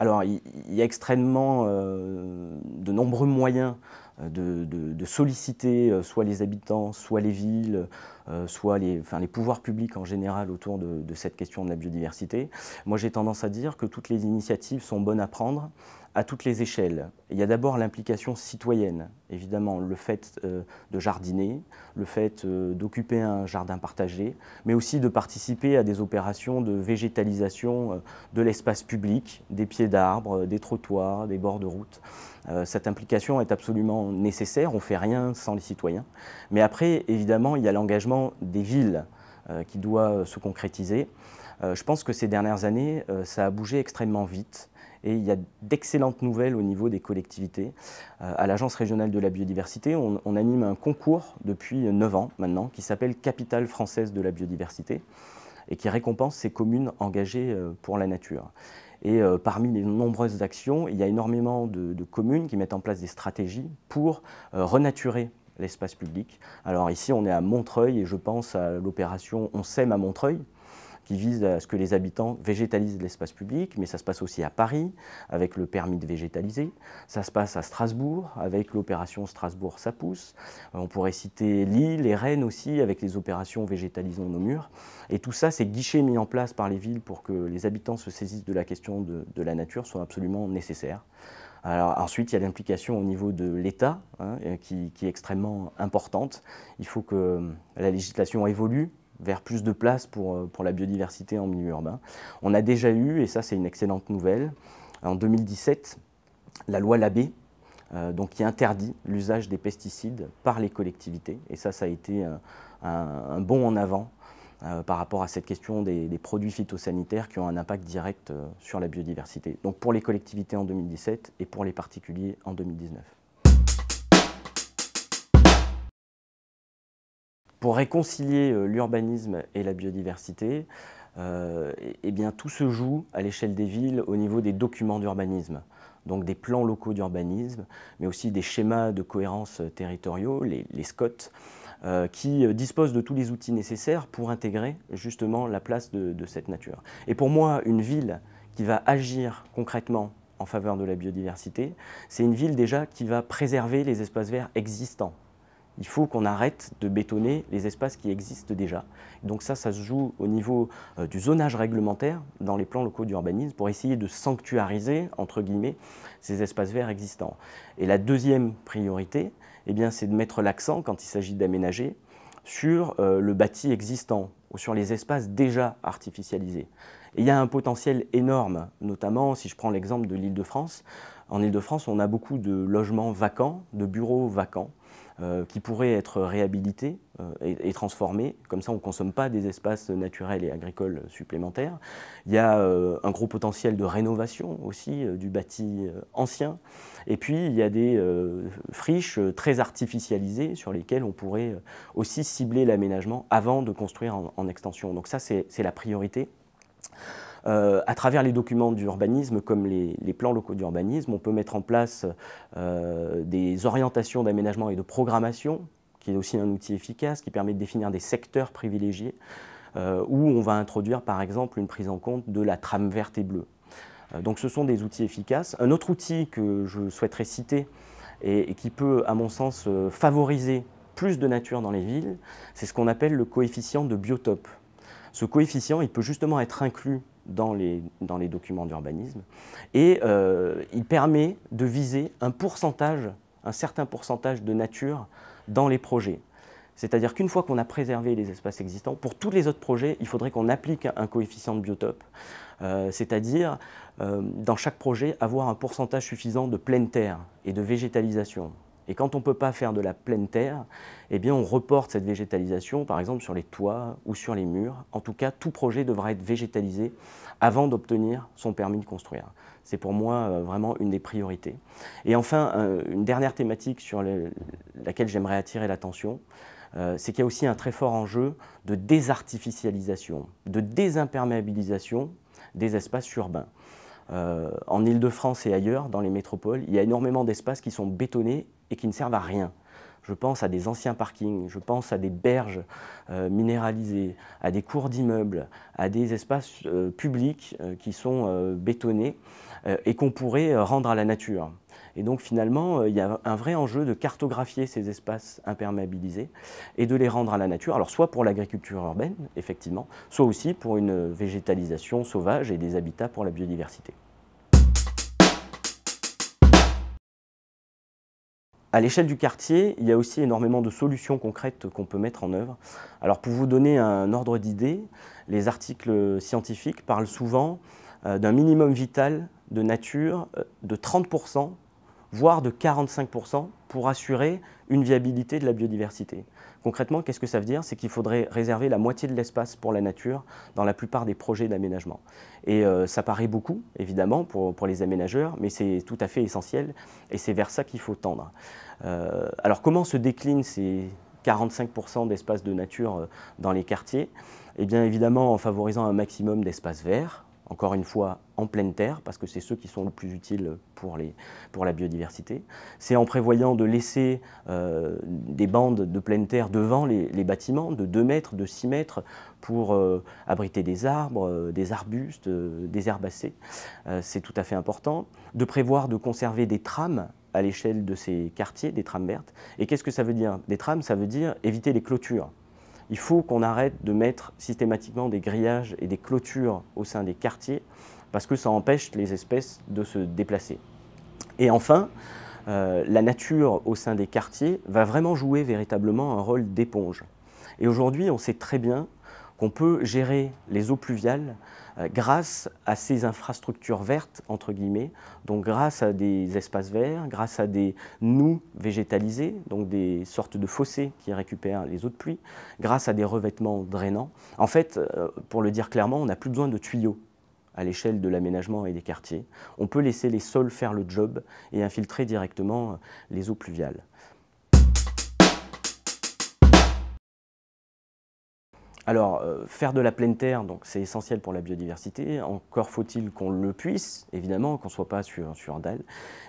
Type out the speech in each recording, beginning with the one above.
Alors, il y a extrêmement euh, de nombreux moyens euh, de, solliciter euh, soit les habitants, soit les villes, euh, soit les, les pouvoirs publics en général autour de, cette question de la biodiversité. Moi, j'ai tendance à dire que toutes les initiatives sont bonnes à prendre à toutes les échelles. Il y a d'abord l'implication citoyenne, évidemment, le fait euh, de jardiner, le fait euh, d'occuper un jardin partagé, mais aussi de participer à des opérations de végétalisation de l'espace public, des pieds d'arbres, des trottoirs, des bords de route. cette implication est absolument nécessaire, on ne fait rien sans les citoyens. Mais après, évidemment, il y a l'engagement des villes euh, qui doit euh, se concrétiser. Euh, je pense que ces dernières années, ça a bougé extrêmement vite et il y a d'excellentes nouvelles au niveau des collectivités. à l'Agence régionale de la biodiversité, on, anime un concours depuis 9 ans maintenant qui s'appelle Capitale française de la biodiversité et qui récompense ces communes engagées pour la nature. Et parmi les nombreuses actions, il y a énormément de, communes qui mettent en place des stratégies pour renaturer l'espace public. Alors ici, on est à Montreuil et je pense à l'opération On sème à Montreuil qui vise à ce que les habitants végétalisent l'espace public, mais ça se passe aussi à Paris avec le permis de végétaliser, ça se passe à Strasbourg avec l'opération Strasbourg ça pousse, euh, on pourrait citer Lille et Rennes aussi avec les opérations Végétalisons nos murs, et tout ça ces guichets mis en place par les villes pour que les habitants se saisissent de la question de, de la nature sont absolument nécessaires ensuite, il y a l'implication au niveau de l'État hein, qui, est extrêmement importante. Il faut que la législation évolue vers plus de place pour, euh, pour la biodiversité en milieu urbain. On a déjà eu, et ça c'est une excellente nouvelle, en 2017, la loi Labbé, euh, donc qui interdit l'usage des pesticides par les collectivités. Et ça, ça a été un, euh, un, un bond en avant euh, par rapport à cette question des, produits phytosanitaires qui ont un impact direct euh, sur la biodiversité. Donc pour les collectivités en 2017 et pour les particuliers en 2019. Pour réconcilier euh, l'urbanisme et la biodiversité, eh, eh bien, tout se joue à l'échelle des villes au niveau des documents d'urbanisme donc des plans locaux d'urbanisme, mais aussi des schémas de cohérence territoriaux, les, les SCOT, euh, qui euh, dispose de tous les outils nécessaires pour intégrer justement la place de, cette nature. Et pour moi, une ville qui va agir concrètement en faveur de la biodiversité, c'est une ville déjà qui va préserver les espaces verts existants. Il faut qu'on arrête de bétonner les espaces qui existent déjà. Donc ça, ça se joue au niveau euh, du zonage réglementaire dans les plans locaux d'urbanisme pour essayer de sanctuariser, entre guillemets, ces espaces verts existants. Et la deuxième priorité, eh bien, c'est de mettre l'accent, quand il s'agit d'aménager, sur euh, le bâti existant ou sur les espaces déjà artificialisés. Et il y a un potentiel énorme, notamment si je prends l'exemple de l'Île-de-France. En Île-de-France, on a beaucoup de logements vacants, de bureaux vacants, euh, qui pourraient être réhabilités euh, et, et, transformés. Comme ça, on ne consomme pas des espaces naturels et agricoles supplémentaires. Il y a euh, un gros potentiel de rénovation aussi du bâti ancien. Et puis, il y a des friches très artificialisées sur lesquelles on pourrait aussi cibler l'aménagement avant de construire en extension. Donc ça, c'est la priorité. Euh, à travers les documents d'urbanisme, comme les, plans locaux d'urbanisme, on peut mettre en place euh, des orientations d'aménagement et de programmation, qui est aussi un outil efficace, qui permet de définir des secteurs privilégiés, euh, où on va introduire par exemple une prise en compte de la trame verte et bleue. donc ce sont des outils efficaces. Un autre outil que je souhaiterais citer et, et qui peut, à mon sens, favoriser plus de nature dans les villes, c'est ce qu'on appelle le coefficient de biotope. Ce coefficient, il peut justement être inclus dans les, documents d'urbanisme. Et euh, il permet de viser un pourcentage, un certain pourcentage de nature dans les projets. C'est-à-dire qu'une fois qu'on a préservé les espaces existants, pour tous les autres projets, il faudrait qu'on applique un coefficient de biotope. Euh, c'est-à-dire, euh, dans chaque projet, avoir un pourcentage suffisant de pleine terre et de végétalisation. Et quand on ne peut pas faire de la pleine terre, eh bien on reporte cette végétalisation, par exemple sur les toits ou sur les murs. En tout cas, tout projet devra être végétalisé avant d'obtenir son permis de construire. C'est pour moi euh, vraiment une des priorités. Et enfin, euh, une dernière thématique sur laquelle j'aimerais attirer l'attention, euh, c'est qu'il y a aussi un très fort enjeu de désartificialisation, de désimperméabilisation des espaces urbains. en Ile-de-France et ailleurs, dans les métropoles, il y a énormément d'espaces qui sont bétonnés et qui ne servent à rien. Je pense à des anciens parkings, je pense à des berges euh, minéralisées, à des cours d'immeubles, à des espaces euh, publics euh, qui sont bétonnés et qu'on pourrait rendre à la nature. Et donc finalement, il y a un vrai enjeu de cartographier ces espaces imperméabilisés et de les rendre à la nature, alors soit pour l'agriculture urbaine, effectivement, soit aussi pour une végétalisation sauvage et des habitats pour la biodiversité. À l'échelle du quartier, il y a aussi énormément de solutions concrètes qu'on peut mettre en œuvre. Alors pour vous donner un ordre d'idée, les articles scientifiques parlent souvent euh, d'un minimum vital de nature euh, de 30%, voire de 45% pour assurer une viabilité de la biodiversité. Concrètement, qu'est-ce que ça veut dire C'est qu'il faudrait réserver la moitié de l'espace pour la nature dans la plupart des projets d'aménagement. Et euh, ça paraît beaucoup, évidemment, pour, les aménageurs, mais c'est tout à fait essentiel et c'est vers ça qu'il faut tendre. Euh, alors comment se déclinent ces 45% d'espace de nature euh, dans les quartiers Eh bien évidemment en favorisant un maximum d'espaces verts, encore une fois en pleine terre, parce que c'est ceux qui sont le plus utiles pour, la biodiversité. C'est en prévoyant de laisser euh, des bandes de pleine terre devant les, bâtiments, de 2 mètres, de 6 mètres, pour euh, abriter des arbres, euh, des arbustes, des herbacées. c'est tout à fait important. De prévoir de conserver des trames à l'échelle de ces quartiers, des trames vertes. Et qu'est-ce que ça veut dire Des trames, ça veut dire éviter les clôtures. Il faut qu'on arrête de mettre systématiquement des grillages et des clôtures au sein des quartiers parce que ça empêche les espèces de se déplacer. Et enfin, euh, la nature au sein des quartiers va vraiment jouer véritablement un rôle d'éponge. Et aujourd'hui, on sait très bien qu'on peut gérer les eaux pluviales euh, grâce à ces infrastructures vertes, entre guillemets, donc grâce à des espaces verts, grâce à des nous végétalisés, donc des sortes de fossés qui récupèrent les eaux de pluie, grâce à des revêtements drainants. En fait, euh, pour le dire clairement, on n'a plus besoin de tuyaux à l'échelle de l'aménagement et des quartiers. On peut laisser les sols faire le job et infiltrer directement euh, les eaux pluviales. Alors, euh, faire de la pleine terre, donc c'est essentiel pour la biodiversité. Encore faut-il qu'on le puisse, évidemment, qu'on ne soit pas sur, dalle.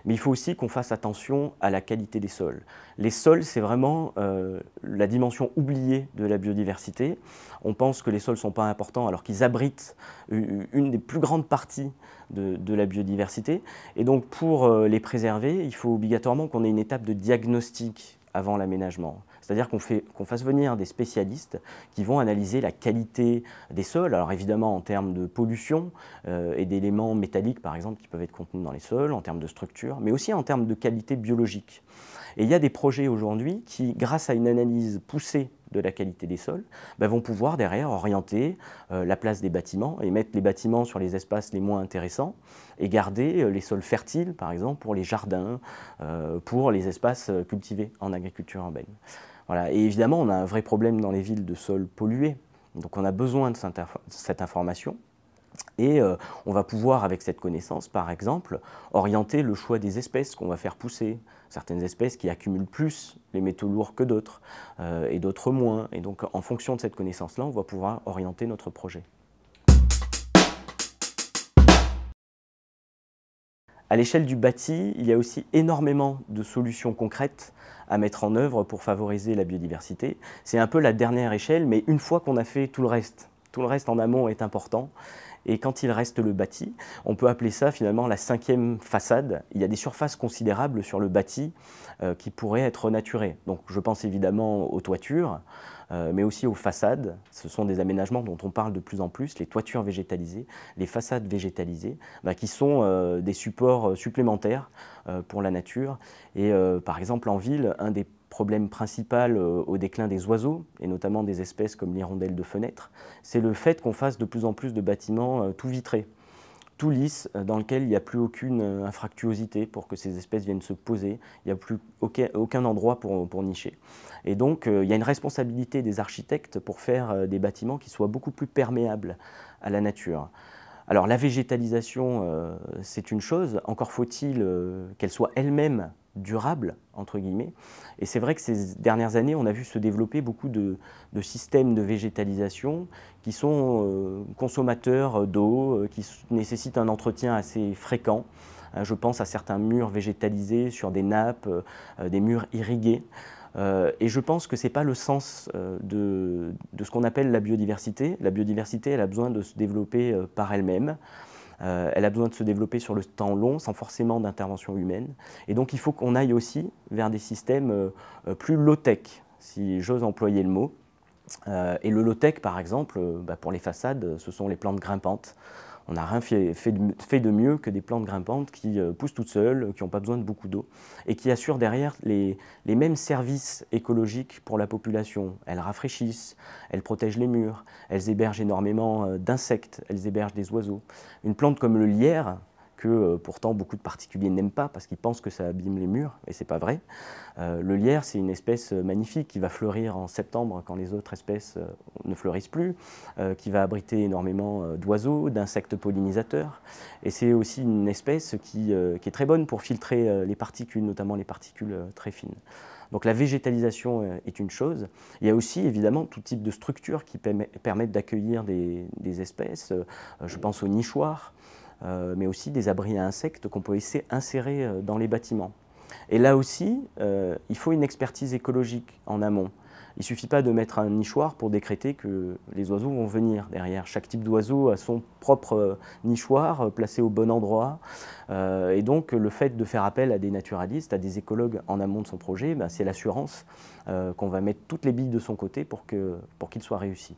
Mais il faut aussi qu'on fasse attention à la qualité des sols. Les sols, c'est vraiment euh, la dimension oubliée de la biodiversité. On pense que les sols ne sont pas importants alors qu'ils abritent une des plus grandes parties de, la biodiversité. Et donc, pour euh, les préserver, il faut obligatoirement qu'on ait une étape de diagnostic avant l'aménagement. C'est-à-dire qu'on fasse venir des spécialistes qui vont analyser la qualité des sols, alors évidemment en termes de pollution euh, et d'éléments métalliques par exemple qui peuvent être contenus dans les sols, en termes de structure, mais aussi en termes de qualité biologique. Et il y a des projets aujourd'hui qui, grâce à une analyse poussée de la qualité des sols, bah, vont pouvoir derrière orienter euh, la place des bâtiments et mettre les bâtiments sur les espaces les moins intéressants et garder euh, les sols fertiles, par exemple, pour les jardins, pour les espaces cultivés en agriculture urbaine. Et évidemment, on a un vrai problème dans les villes de sols pollués. Donc on a besoin de cette information. Et euh, on va pouvoir, avec cette connaissance, par exemple, orienter le choix des espèces qu'on va faire pousser. Certaines espèces qui accumulent plus les métaux lourds que d'autres, euh, et d'autres moins. Et donc, en fonction de cette connaissance-là, on va pouvoir orienter notre projet. À l'échelle du bâti, il y a aussi énormément de solutions concrètes à mettre en œuvre pour favoriser la biodiversité. C'est un peu la dernière échelle, mais une fois qu'on a fait tout le reste, tout le reste en amont est important. Et quand il reste le bâti, on peut appeler ça finalement la cinquième façade. Il y a des surfaces considérables sur le bâti euh, qui pourraient être renaturées. Donc je pense évidemment aux toitures, euh, mais aussi aux façades. Ce sont des aménagements dont on parle de plus en plus, les toitures végétalisées, les façades végétalisées, bah, qui sont euh, des supports supplémentaires pour la nature. Et par exemple en ville, un des problème principal euh, au déclin des oiseaux, et notamment des espèces comme l'hirondelle de fenêtre, c'est le fait qu'on fasse de plus en plus de bâtiments euh, tout vitrés, tout lisses, euh, dans lesquels il n'y a plus aucune infractuosité pour que ces espèces viennent se poser, il n'y a plus aucun, endroit pour, pour nicher. Et donc, il y a une responsabilité des architectes pour faire des bâtiments qui soient beaucoup plus perméables à la nature. Alors la végétalisation, c'est une chose, encore faut-il qu'elle soit elle-même durable, entre guillemets. Et c'est vrai que ces dernières années, on a vu se développer beaucoup de, de systèmes de végétalisation qui sont euh, consommateurs d'eau, euh, qui nécessitent un entretien assez fréquent. Euh, je pense à certains murs végétalisés sur des nappes, des murs irrigués. et je pense que ce n'est pas le sens de, de, ce qu'on appelle la biodiversité. La biodiversité, elle a besoin de se développer par elle-même. Euh, elle a besoin de se développer sur le temps long sans forcément d'intervention humaine. Et donc il faut qu'on aille aussi vers des systèmes euh, euh, plus low-tech, si j'ose employer le mot. et le low-tech, par exemple, bah, pour les façades, ce sont les plantes grimpantes on n'a rien fait, de, mieux que des plantes grimpantes qui euh, poussent toutes seules, euh, qui n'ont pas besoin de beaucoup d'eau, et qui assurent derrière les, mêmes services écologiques pour la population. Elles rafraîchissent, elles protègent les murs, elles hébergent énormément euh, d'insectes, elles hébergent des oiseaux. Une plante comme le lierre, euh, pourtant beaucoup de particuliers n'aiment pas parce qu'ils pensent que ça abîme les murs, et c'est pas vrai. Euh, le lierre, c'est une espèce euh, magnifique qui va fleurir en septembre quand les autres espèces ne fleurissent plus, qui va abriter énormément d'oiseaux, d'insectes pollinisateurs, et c'est aussi une espèce qui, est très bonne pour filtrer les particules, notamment les particules très fines. Donc la végétalisation est une chose. Il y a aussi évidemment tout type de structures qui permettent d'accueillir des, des, espèces. Je pense aux nichoirs. Euh, mais aussi des abris à insectes qu'on peut essayer insérer euh, dans les bâtiments. Et là aussi, euh, il faut une expertise écologique en amont. Il ne suffit pas de mettre un nichoir pour décréter que les oiseaux vont venir derrière. Chaque type d'oiseau a son propre nichoir placé au bon endroit. et donc le fait de faire appel à des naturalistes, à des écologues en amont de son projet, bah, c'est l'assurance qu'on va mettre toutes les billes de son côté pour qu'il soit réussi.